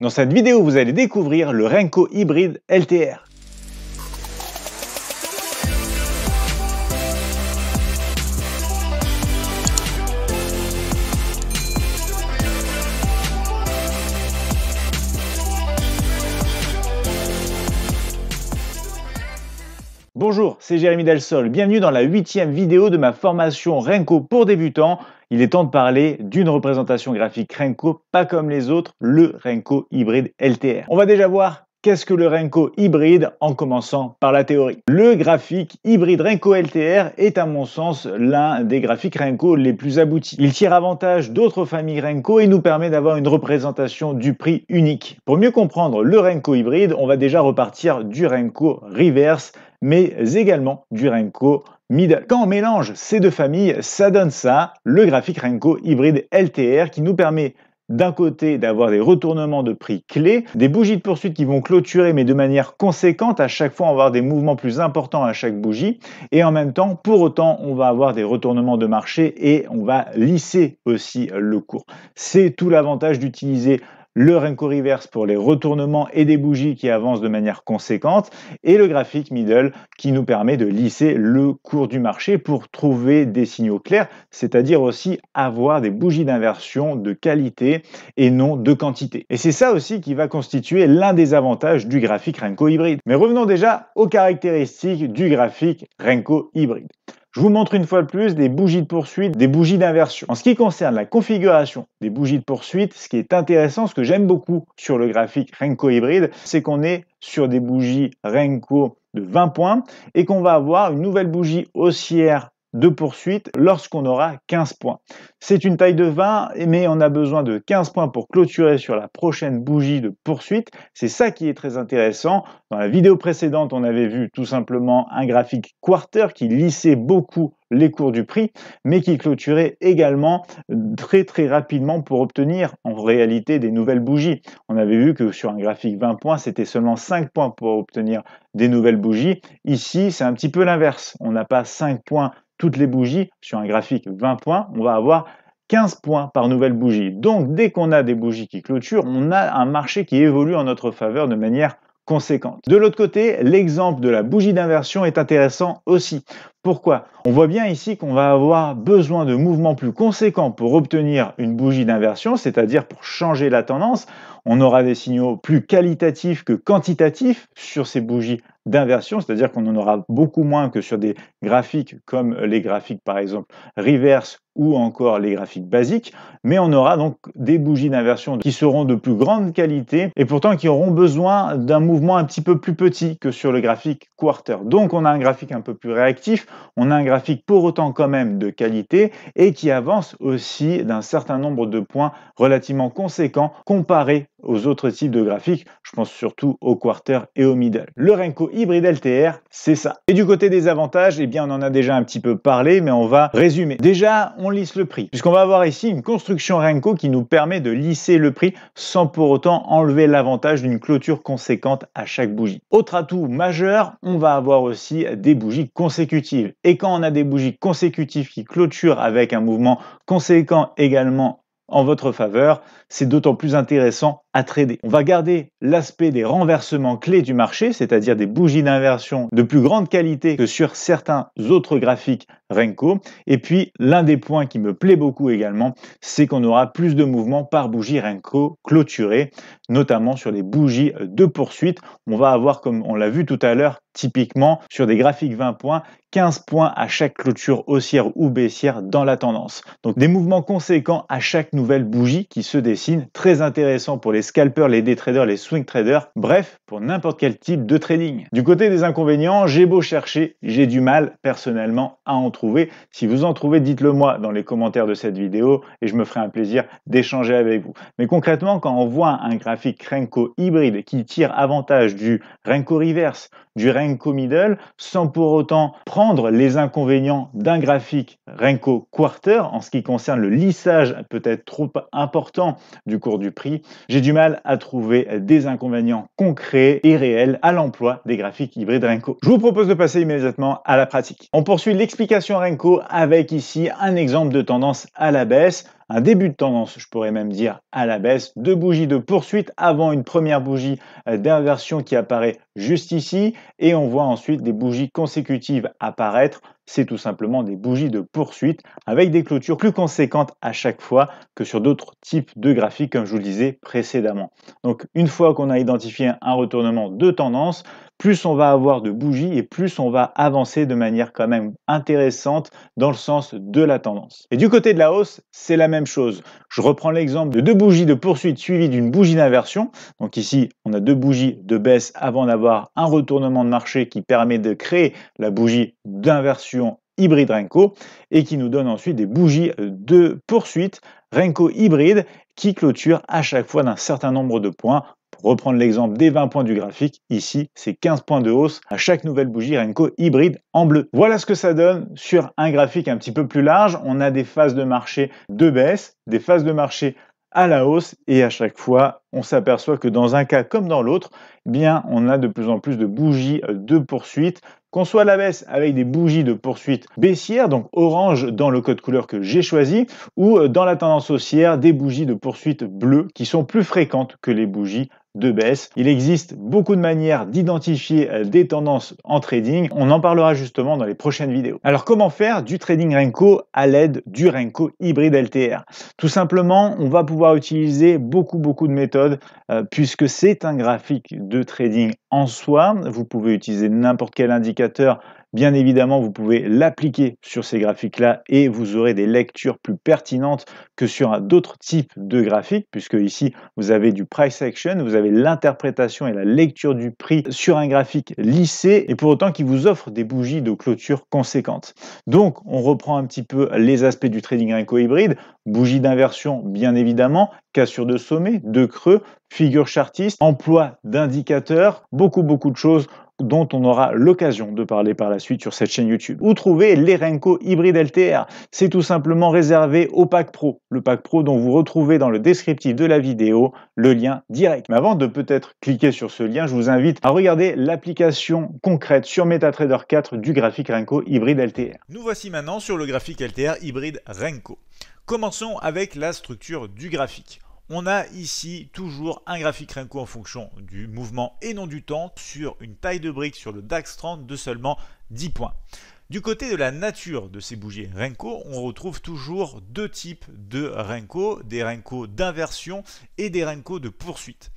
Dans cette vidéo, vous allez découvrir le Renko Hybride LTR. Bonjour, c'est Jérémy Delsol. Bienvenue dans la huitième vidéo de ma formation Renko pour débutants il est temps de parler d'une représentation graphique Renko, pas comme les autres, le Renko hybride LTR. On va déjà voir qu'est-ce que le Renko hybride en commençant par la théorie. Le graphique hybride Renko LTR est à mon sens l'un des graphiques Renko les plus aboutis. Il tire avantage d'autres familles Renko et nous permet d'avoir une représentation du prix unique. Pour mieux comprendre le Renko hybride, on va déjà repartir du Renko reverse mais également du Renko quand on mélange ces deux familles, ça donne ça, le graphique Renko hybride LTR qui nous permet d'un côté d'avoir des retournements de prix clés, des bougies de poursuite qui vont clôturer mais de manière conséquente, à chaque fois on avoir des mouvements plus importants à chaque bougie et en même temps pour autant on va avoir des retournements de marché et on va lisser aussi le cours. C'est tout l'avantage d'utiliser le Renko Reverse pour les retournements et des bougies qui avancent de manière conséquente, et le graphique middle qui nous permet de lisser le cours du marché pour trouver des signaux clairs, c'est-à-dire aussi avoir des bougies d'inversion de qualité et non de quantité. Et c'est ça aussi qui va constituer l'un des avantages du graphique Renko hybride. Mais revenons déjà aux caractéristiques du graphique Renko hybride. Je vous montre une fois de plus des bougies de poursuite, des bougies d'inversion. En ce qui concerne la configuration des bougies de poursuite, ce qui est intéressant, ce que j'aime beaucoup sur le graphique Renko hybride, c'est qu'on est sur des bougies Renko de 20 points et qu'on va avoir une nouvelle bougie haussière de poursuite lorsqu'on aura 15 points. C'est une taille de 20, mais on a besoin de 15 points pour clôturer sur la prochaine bougie de poursuite. C'est ça qui est très intéressant. Dans la vidéo précédente, on avait vu tout simplement un graphique quarter qui lissait beaucoup les cours du prix, mais qui clôturait également très très rapidement pour obtenir en réalité des nouvelles bougies. On avait vu que sur un graphique 20 points, c'était seulement 5 points pour obtenir des nouvelles bougies. Ici, c'est un petit peu l'inverse. On n'a pas 5 points toutes les bougies, sur un graphique 20 points, on va avoir 15 points par nouvelle bougie. Donc dès qu'on a des bougies qui clôturent, on a un marché qui évolue en notre faveur de manière conséquente. De l'autre côté, l'exemple de la bougie d'inversion est intéressant aussi. Pourquoi On voit bien ici qu'on va avoir besoin de mouvements plus conséquents pour obtenir une bougie d'inversion, c'est-à-dire pour changer la tendance. On aura des signaux plus qualitatifs que quantitatifs sur ces bougies d'inversion, c'est-à-dire qu'on en aura beaucoup moins que sur des graphiques comme les graphiques par exemple reverse ou encore les graphiques basiques, mais on aura donc des bougies d'inversion qui seront de plus grande qualité et pourtant qui auront besoin d'un mouvement un petit peu plus petit que sur le graphique quarter. Donc on a un graphique un peu plus réactif, on a un graphique pour autant quand même de qualité et qui avance aussi d'un certain nombre de points relativement conséquents comparé aux autres types de graphiques, je pense surtout au quarter et au middle. Le Renko Hybrid LTR, c'est ça. Et du côté des avantages, eh bien on en a déjà un petit peu parlé, mais on va résumer. Déjà, on lisse le prix. Puisqu'on va avoir ici une construction Renko qui nous permet de lisser le prix sans pour autant enlever l'avantage d'une clôture conséquente à chaque bougie. Autre atout majeur, on va avoir aussi des bougies consécutives. Et quand on a des bougies consécutives qui clôturent avec un mouvement conséquent également en votre faveur, c'est d'autant plus intéressant trader. On va garder l'aspect des renversements clés du marché, c'est-à-dire des bougies d'inversion de plus grande qualité que sur certains autres graphiques Renko. Et puis, l'un des points qui me plaît beaucoup également, c'est qu'on aura plus de mouvements par bougie Renko clôturée, notamment sur les bougies de poursuite. On va avoir, comme on l'a vu tout à l'heure, typiquement sur des graphiques 20 points, 15 points à chaque clôture haussière ou baissière dans la tendance. Donc des mouvements conséquents à chaque nouvelle bougie qui se dessine, très intéressant pour les scalpers, les day traders, les swing traders, bref, pour n'importe quel type de trading. Du côté des inconvénients, j'ai beau chercher, j'ai du mal personnellement à en trouver. Si vous en trouvez, dites-le moi dans les commentaires de cette vidéo et je me ferai un plaisir d'échanger avec vous. Mais concrètement, quand on voit un graphique Renko hybride qui tire avantage du Renko reverse du Renko Middle sans pour autant prendre les inconvénients d'un graphique Renko Quarter en ce qui concerne le lissage peut-être trop important du cours du prix. J'ai du mal à trouver des inconvénients concrets et réels à l'emploi des graphiques hybrides Renko. Je vous propose de passer immédiatement à la pratique. On poursuit l'explication Renko avec ici un exemple de tendance à la baisse un début de tendance, je pourrais même dire à la baisse. Deux bougies de poursuite avant une première bougie euh, d'inversion qui apparaît juste ici et on voit ensuite des bougies consécutives apparaître. C'est tout simplement des bougies de poursuite avec des clôtures plus conséquentes à chaque fois que sur d'autres types de graphiques comme je vous le disais précédemment. Donc une fois qu'on a identifié un retournement de tendance, plus on va avoir de bougies et plus on va avancer de manière quand même intéressante dans le sens de la tendance. Et du côté de la hausse, c'est la même chose. Je reprends l'exemple de deux bougies de poursuite suivies d'une bougie d'inversion. Donc ici, on a deux bougies de baisse avant d'avoir un retournement de marché qui permet de créer la bougie d'inversion hybride Renko et qui nous donne ensuite des bougies de poursuite Renko hybride qui clôturent à chaque fois d'un certain nombre de points reprendre l'exemple des 20 points du graphique, ici c'est 15 points de hausse à chaque nouvelle bougie Renko hybride en bleu. Voilà ce que ça donne sur un graphique un petit peu plus large. On a des phases de marché de baisse, des phases de marché à la hausse et à chaque fois on s'aperçoit que dans un cas comme dans l'autre, eh bien on a de plus en plus de bougies de poursuite, qu'on soit à la baisse avec des bougies de poursuite baissière, donc orange dans le code couleur que j'ai choisi, ou euh, dans la tendance haussière des bougies de poursuite bleues qui sont plus fréquentes que les bougies de baisse. Il existe beaucoup de manières d'identifier euh, des tendances en trading. On en parlera justement dans les prochaines vidéos. Alors comment faire du trading Renko à l'aide du Renko hybride LTR Tout simplement, on va pouvoir utiliser beaucoup beaucoup de méthodes euh, puisque c'est un graphique de trading en soi. Vous pouvez utiliser n'importe quel indicateur Bien évidemment, vous pouvez l'appliquer sur ces graphiques-là et vous aurez des lectures plus pertinentes que sur d'autres types de graphiques, puisque ici, vous avez du price action, vous avez l'interprétation et la lecture du prix sur un graphique lissé, et pour autant qui vous offre des bougies de clôture conséquentes. Donc, on reprend un petit peu les aspects du trading inco-hybride, bougie d'inversion, bien évidemment, cassure de sommet, de creux, figure chartiste, emploi d'indicateurs, beaucoup, beaucoup de choses dont on aura l'occasion de parler par la suite sur cette chaîne YouTube. Où trouver Renko Hybrid LTR C'est tout simplement réservé au pack Pro, le pack Pro dont vous retrouvez dans le descriptif de la vidéo le lien direct. Mais avant de peut-être cliquer sur ce lien, je vous invite à regarder l'application concrète sur MetaTrader 4 du graphique Renko Hybrid LTR. Nous voici maintenant sur le graphique LTR Hybride Renko. Commençons avec la structure du graphique. On a ici toujours un graphique Renko en fonction du mouvement et non du temps sur une taille de brique sur le DAX 30 de seulement 10 points. Du côté de la nature de ces bougies Renko, on retrouve toujours deux types de Renko, des Renko d'inversion et des Renko de poursuite.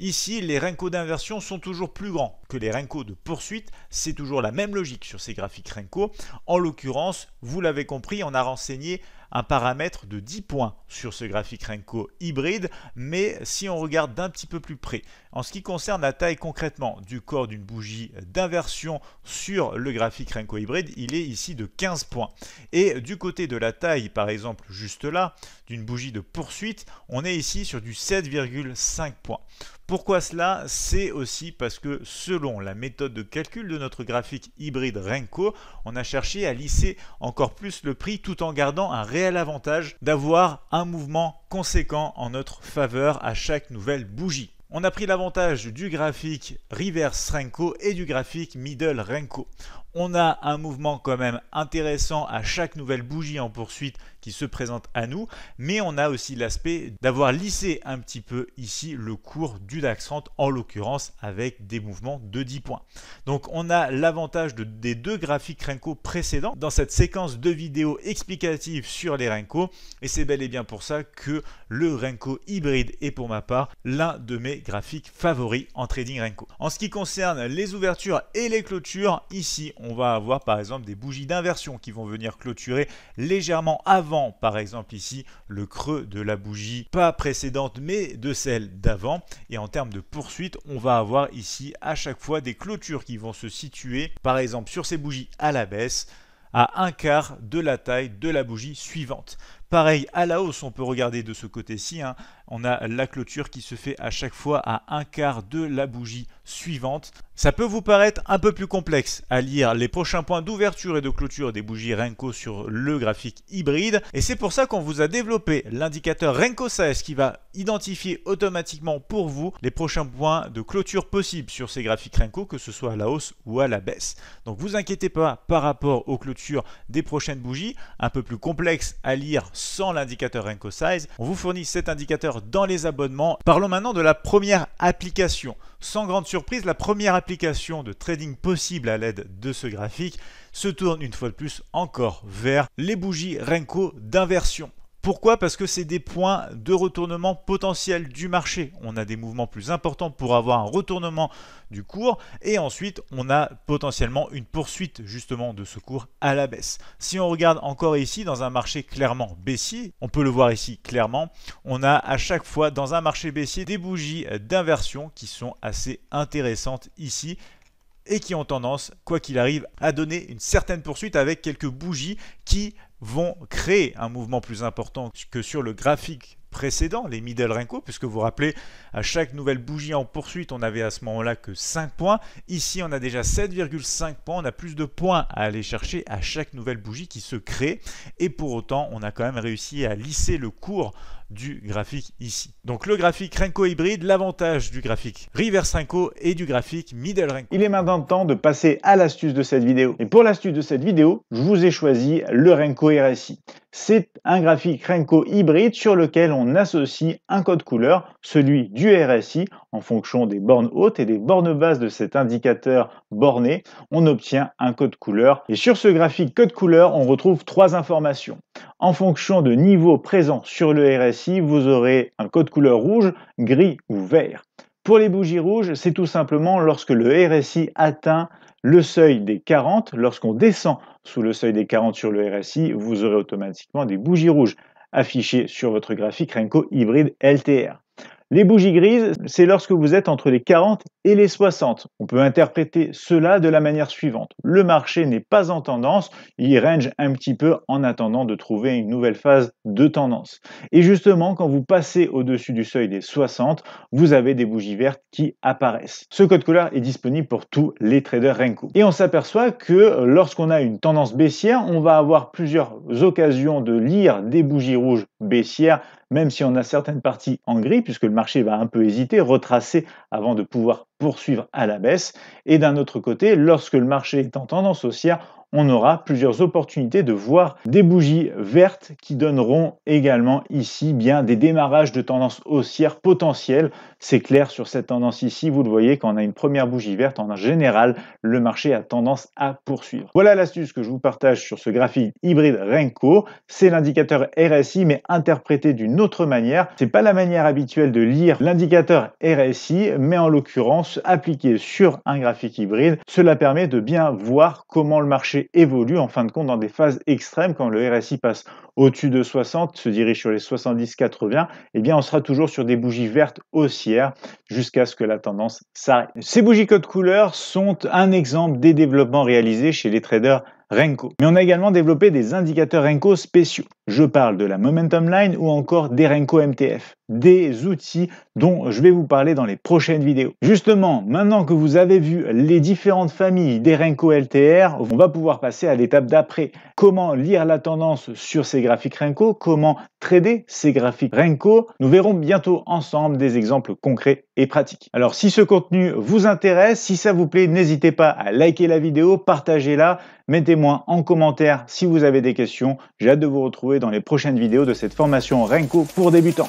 Ici, les Renko d'inversion sont toujours plus grands que les Renko de poursuite. C'est toujours la même logique sur ces graphiques Renko. En l'occurrence, vous l'avez compris, on a renseigné un paramètre de 10 points sur ce graphique Renko hybride, mais si on regarde d'un petit peu plus près, en ce qui concerne la taille concrètement du corps d'une bougie d'inversion sur le graphique Renko hybride, il est ici de 15 points. Et du côté de la taille, par exemple juste là, d'une bougie de poursuite, on est ici sur du 7,5 points. Pourquoi cela C'est aussi parce que selon la méthode de calcul de notre graphique hybride Renko, on a cherché à lisser encore plus le prix tout en gardant un réel avantage d'avoir un mouvement conséquent en notre faveur à chaque nouvelle bougie. On a pris l'avantage du graphique reverse Renko et du graphique middle Renko. On a un mouvement quand même intéressant à chaque nouvelle bougie en poursuite qui se présente à nous, mais on a aussi l'aspect d'avoir lissé un petit peu ici le cours du DAX 30, en l'occurrence avec des mouvements de 10 points. Donc on a l'avantage de, des deux graphiques Renko précédents dans cette séquence de vidéos explicatives sur les Renko, et c'est bel et bien pour ça que le Renko hybride est pour ma part l'un de mes graphiques favoris en trading Renko. En ce qui concerne les ouvertures et les clôtures, ici on va avoir par exemple des bougies d'inversion qui vont venir clôturer légèrement avant, par exemple ici, le creux de la bougie, pas précédente, mais de celle d'avant. Et en termes de poursuite, on va avoir ici à chaque fois des clôtures qui vont se situer, par exemple sur ces bougies à la baisse, à un quart de la taille de la bougie suivante. Pareil, à la hausse, on peut regarder de ce côté-ci. Hein. on a la clôture qui se fait à chaque fois à un quart de la bougie suivante. Ça peut vous paraître un peu plus complexe à lire les prochains points d'ouverture et de clôture des bougies Renko sur le graphique hybride. Et c'est pour ça qu'on vous a développé l'indicateur Renko 16 qui va identifier automatiquement pour vous les prochains points de clôture possibles sur ces graphiques Renko, que ce soit à la hausse ou à la baisse. Donc vous inquiétez pas par rapport aux clôtures des prochaines bougies, un peu plus complexe à lire sans l'indicateur Renko Size. On vous fournit cet indicateur dans les abonnements. Parlons maintenant de la première application. Sans grande surprise, la première application de trading possible à l'aide de ce graphique se tourne une fois de plus encore vers les bougies Renko d'inversion. Pourquoi Parce que c'est des points de retournement potentiel du marché. On a des mouvements plus importants pour avoir un retournement du cours et ensuite on a potentiellement une poursuite justement de ce cours à la baisse. Si on regarde encore ici dans un marché clairement baissier, on peut le voir ici clairement, on a à chaque fois dans un marché baissier des bougies d'inversion qui sont assez intéressantes ici et qui ont tendance, quoi qu'il arrive, à donner une certaine poursuite avec quelques bougies qui vont créer un mouvement plus important que sur le graphique précédent, les middle Renko, puisque vous vous rappelez, à chaque nouvelle bougie en poursuite, on avait à ce moment-là que 5 points. Ici, on a déjà 7,5 points, on a plus de points à aller chercher à chaque nouvelle bougie qui se crée. Et pour autant, on a quand même réussi à lisser le cours du graphique ici. Donc le graphique Renko hybride, l'avantage du graphique Reverse Renko et du graphique Middle Renko. Il est maintenant temps de passer à l'astuce de cette vidéo. Et pour l'astuce de cette vidéo, je vous ai choisi le Renko RSI. C'est un graphique Renko hybride sur lequel on associe un code couleur, celui du RSI, en fonction des bornes hautes et des bornes basses de cet indicateur borné, on obtient un code couleur. Et sur ce graphique code couleur, on retrouve trois informations. En fonction de niveau présent sur le RSI, vous aurez un code couleur rouge, gris ou vert. Pour les bougies rouges, c'est tout simplement lorsque le RSI atteint le seuil des 40. Lorsqu'on descend sous le seuil des 40 sur le RSI, vous aurez automatiquement des bougies rouges affichées sur votre graphique Renko hybride LTR. Les bougies grises, c'est lorsque vous êtes entre les 40 et les 60. On peut interpréter cela de la manière suivante. Le marché n'est pas en tendance, il range un petit peu en attendant de trouver une nouvelle phase de tendance. Et justement, quand vous passez au-dessus du seuil des 60, vous avez des bougies vertes qui apparaissent. Ce code couleur est disponible pour tous les traders Renko. Et on s'aperçoit que lorsqu'on a une tendance baissière, on va avoir plusieurs occasions de lire des bougies rouges baissière, même si on a certaines parties en gris, puisque le marché va un peu hésiter, retracer avant de pouvoir poursuivre à la baisse. Et d'un autre côté, lorsque le marché est en tendance haussière, on aura plusieurs opportunités de voir des bougies vertes qui donneront également ici bien des démarrages de tendance haussière potentielle. C'est clair sur cette tendance ici, vous le voyez, quand on a une première bougie verte, en général, le marché a tendance à poursuivre. Voilà l'astuce que je vous partage sur ce graphique hybride Renko. C'est l'indicateur RSI, mais interprété d'une autre manière. C'est pas la manière habituelle de lire l'indicateur RSI, mais en l'occurrence, appliqué sur un graphique hybride, cela permet de bien voir comment le marché évolue en fin de compte dans des phases extrêmes, quand le RSI passe au-dessus de 60, se dirige sur les 70-80, et eh bien on sera toujours sur des bougies vertes haussières jusqu'à ce que la tendance s'arrête. Ces bougies code couleur sont un exemple des développements réalisés chez les traders Renko. Mais on a également développé des indicateurs Renko spéciaux. Je parle de la Momentum Line ou encore des Renko MTF, des outils dont je vais vous parler dans les prochaines vidéos. Justement, maintenant que vous avez vu les différentes familles des Renko LTR, on va pouvoir passer à l'étape d'après. Comment lire la tendance sur ces graphiques Renko, comment trader ces graphiques Renko. Nous verrons bientôt ensemble des exemples concrets et pratiques. Alors si ce contenu vous intéresse, si ça vous plaît, n'hésitez pas à liker la vidéo, partagez-la, mettez-moi en commentaire si vous avez des questions. J'ai hâte de vous retrouver dans les prochaines vidéos de cette formation Renko pour débutants.